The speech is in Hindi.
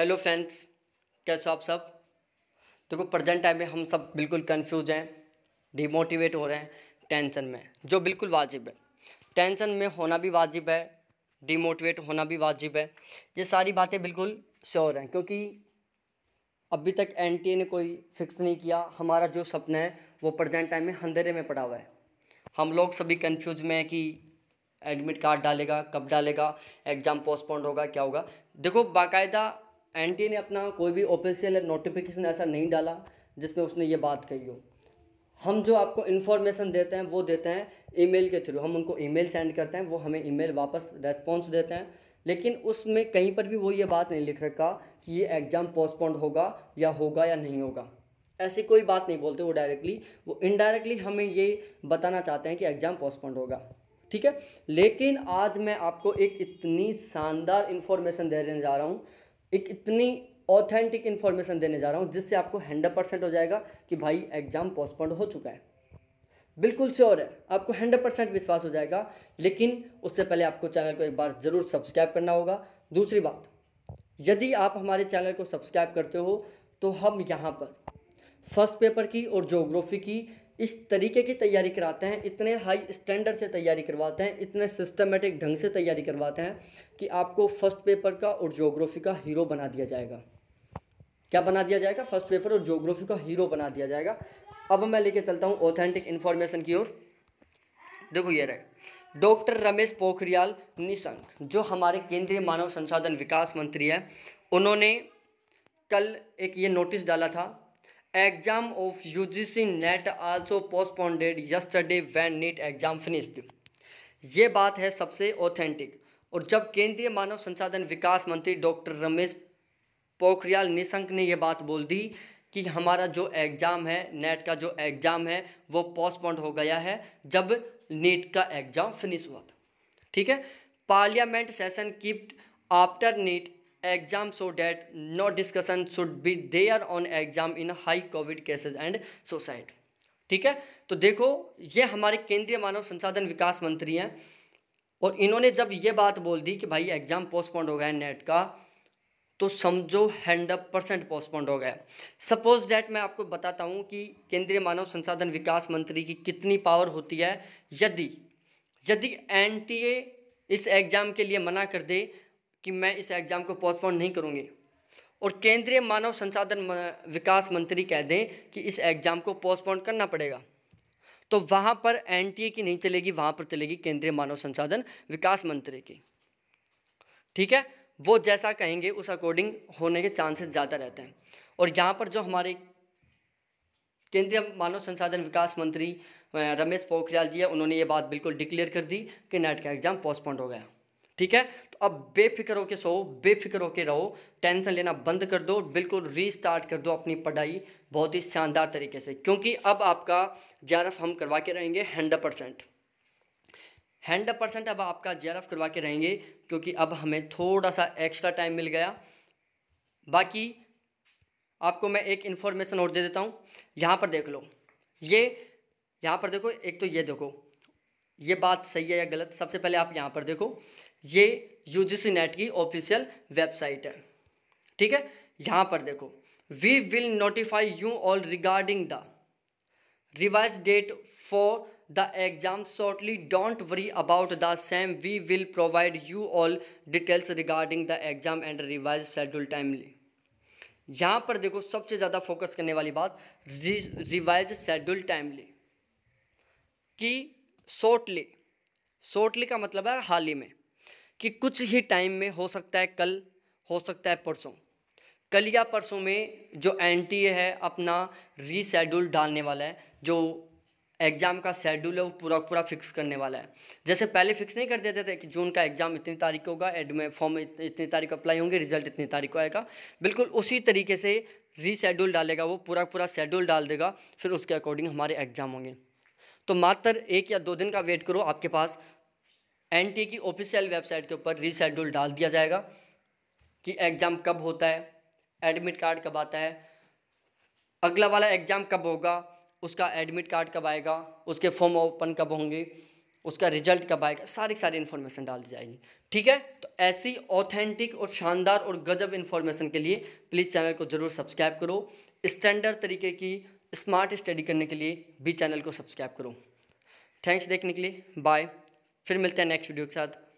हेलो फ्रेंड्स कैसे हो आप सब देखो प्रजेंट टाइम में हम सब बिल्कुल कंफ्यूज हैं डिमोटिवेट हो रहे हैं टेंशन में जो बिल्कुल वाजिब है टेंशन में होना भी वाजिब है डिमोटिवेट होना भी वाजिब है ये सारी बातें बिल्कुल श्योर हैं क्योंकि अभी तक एन ने कोई फिक्स नहीं किया हमारा जो सपना है वो प्रजेंट टाइम में अंधेरे में पड़ा हुआ है हम लोग सभी कन्फ्यूज में हैं कि एडमिट कार्ड डालेगा कब डालेगा एग्ज़ाम पोस्टपोन होगा क्या होगा देखो बाकायदा एन ने अपना कोई भी ऑफिशियल नोटिफिकेशन ऐसा नहीं डाला जिसमें उसने ये बात कही हो हम जो आपको इन्फॉर्मेशन देते हैं वो देते हैं ईमेल के थ्रू हम उनको ईमेल सेंड करते हैं वो हमें ईमेल वापस रेस्पॉन्स देते हैं लेकिन उसमें कहीं पर भी वो ये बात नहीं लिख रखा कि ये एग्ज़ाम पोस्टपोन्ड होगा या होगा या नहीं होगा ऐसी कोई बात नहीं बोलते वो डायरेक्टली वो इनडायरेक्टली हमें ये बताना चाहते हैं कि एग्ज़ाम पोस्टपोन्ड होगा ठीक है लेकिन आज मैं आपको एक इतनी शानदार इन्फॉर्मेशन देने जा रहा हूँ एक इतनी ऑथेंटिक इन्फॉर्मेशन देने जा रहा हूँ जिससे आपको हंड्रेड परसेंट हो जाएगा कि भाई एग्ज़ाम पोस्टपोन्ड हो चुका है बिल्कुल श्योर है आपको हंड्रेड परसेंट विश्वास हो जाएगा लेकिन उससे पहले आपको चैनल को एक बार ज़रूर सब्सक्राइब करना होगा दूसरी बात यदि आप हमारे चैनल को सब्सक्राइब करते हो तो हम यहाँ पर फर्स्ट पेपर की और जोग्राफी की इस तरीके की तैयारी कराते हैं इतने हाई स्टैंडर्ड से तैयारी करवाते हैं इतने सिस्टमेटिक ढंग से तैयारी करवाते हैं कि आपको फर्स्ट पेपर का और जोग्राफी का हीरो बना दिया जाएगा क्या बना दिया जाएगा फर्स्ट पेपर और जोग्राफी का हीरो बना दिया जाएगा अब मैं लेके चलता हूँ ऑथेंटिक इन्फॉर्मेशन की ओर देखो ये रहे डॉक्टर रमेश पोखरियाल निशंक जो हमारे केंद्रीय मानव संसाधन विकास मंत्री हैं उन्होंने कल एक ये नोटिस डाला था exam of U G C NET also postponed yesterday when NEET exam finished ये बात है सबसे ऑथेंटिक और जब केंद्रीय मानव संसाधन विकास मंत्री डॉक्टर रमेश पोखरियाल निशंक ने यह बात बोल दी कि हमारा जो एग्ज़ाम है नेट का जो एग्ज़ाम है वो पोस्टपोन्ड हो गया है जब नीट का एग्ज़ाम फिनिश हुआ था ठीक है parliament session kept after NEET exam so that no discussion should be there on exam in high covid cases and society ठीक है तो देखो ये हमारे केंद्रीय मानव संसाधन विकास मंत्री हैं और इन्होंने जब ये बात बोल दी कि भाई एग्ज़ाम पोस्टपोन हो गया है नेट का तो समझो हंड्रेड परसेंट पोस्टपोन हो गया सपोज डैट मैं आपको बताता हूँ कि केंद्रीय मानव संसाधन विकास मंत्री की कितनी पावर होती है यदि यदि एन इस एग्ज़ाम के लिए मना कर दे कि मैं इस एग्ज़ाम को पोस्टपोन नहीं करूँगी और केंद्रीय मानव संसाधन विकास मंत्री कह दें कि इस एग्ज़ाम को पोस्टपोन करना पड़ेगा तो वहाँ पर एन की नहीं चलेगी वहाँ पर चलेगी केंद्रीय मानव संसाधन विकास मंत्री की ठीक है वो जैसा कहेंगे उस अकॉर्डिंग होने के चांसेस ज़्यादा रहते हैं और यहाँ पर जो हमारे केंद्रीय मानव संसाधन विकास मंत्री रमेश पोखरियाल जी है उन्होंने ये बात बिल्कुल डिक्लेयर कर दी कि नेट का एग्ज़ाम पोस्टपोन्ड हो गया ठीक है तो अब बेफिक्र होकर सो बेफिक्र होकर रहो टेंशन लेना बंद कर दो बिल्कुल रीस्टार्ट कर दो अपनी पढ़ाई बहुत ही शानदार तरीके से क्योंकि अब आपका जे हम करवा के रहेंगे हंड्रेड परसेंट हंड्रेड परसेंट अब आपका जे करवा के रहेंगे क्योंकि अब हमें थोड़ा सा एक्स्ट्रा टाइम मिल गया बाकी आपको मैं एक इन्फॉर्मेशन और दे देता हूँ यहाँ पर देख लो ये यहाँ पर देखो एक तो ये देखो ये बात सही है या गलत सबसे पहले आप यहाँ पर देखो ये यू नेट की ऑफिशियल वेबसाइट है ठीक है यहाँ पर देखो we will notify you all regarding the revise date for the exam shortly don't worry about the same we will provide you all details regarding the exam and revise schedule timely यहाँ पर देखो सबसे ज़्यादा फोकस करने वाली बात रिवाइज शेड्यूल टाइमली कि शॉर्टली शॉर्टली का मतलब है हाल ही में कि कुछ ही टाइम में हो सकता है कल हो सकता है परसों कल या परसों में जो एन है अपना रीशेड्यूल डालने वाला है जो एग्ज़ाम का शेड्यूल है वो पूरा पूरा फिक्स करने वाला है जैसे पहले फिक्स नहीं कर देते थे कि जून का एग्ज़ाम इतनी तारीख को होगा एडमि फॉर्म इतनी तारीख को अप्लाई होंगे रिजल्ट इतनी तारीख को आएगा बिल्कुल उसी तरीके से रीशेड्यूल डालेगा वो पूरा पूरा शेड्यूल डाल देगा फिर उसके अकॉर्डिंग हमारे एग्ज़ाम होंगे तो मात्र एक या दो दिन का वेट करो आपके पास एन की ऑफिशियल वेबसाइट के ऊपर रीशेड्यूल डाल दिया जाएगा कि एग्ज़ाम कब होता है एडमिट कार्ड कब आता है अगला वाला एग्ज़ाम कब होगा उसका एडमिट कार्ड कब आएगा उसके फॉर्म ओपन कब होंगे उसका रिजल्ट कब आएगा सारी सारी इन्फॉर्मेशन डाल दी जाएगी ठीक है तो ऐसी ऑथेंटिक और शानदार और गजब इन्फॉर्मेशन के लिए प्लीज़ चैनल को ज़रूर सब्सक्राइब करो स्टैंडर्ड तरीके की स्मार्ट स्टडी करने के लिए भी चैनल को सब्सक्राइब करो थैंक्स देखने के लिए बाय फिर मिलते हैं नेक्स्ट वीडियो के साथ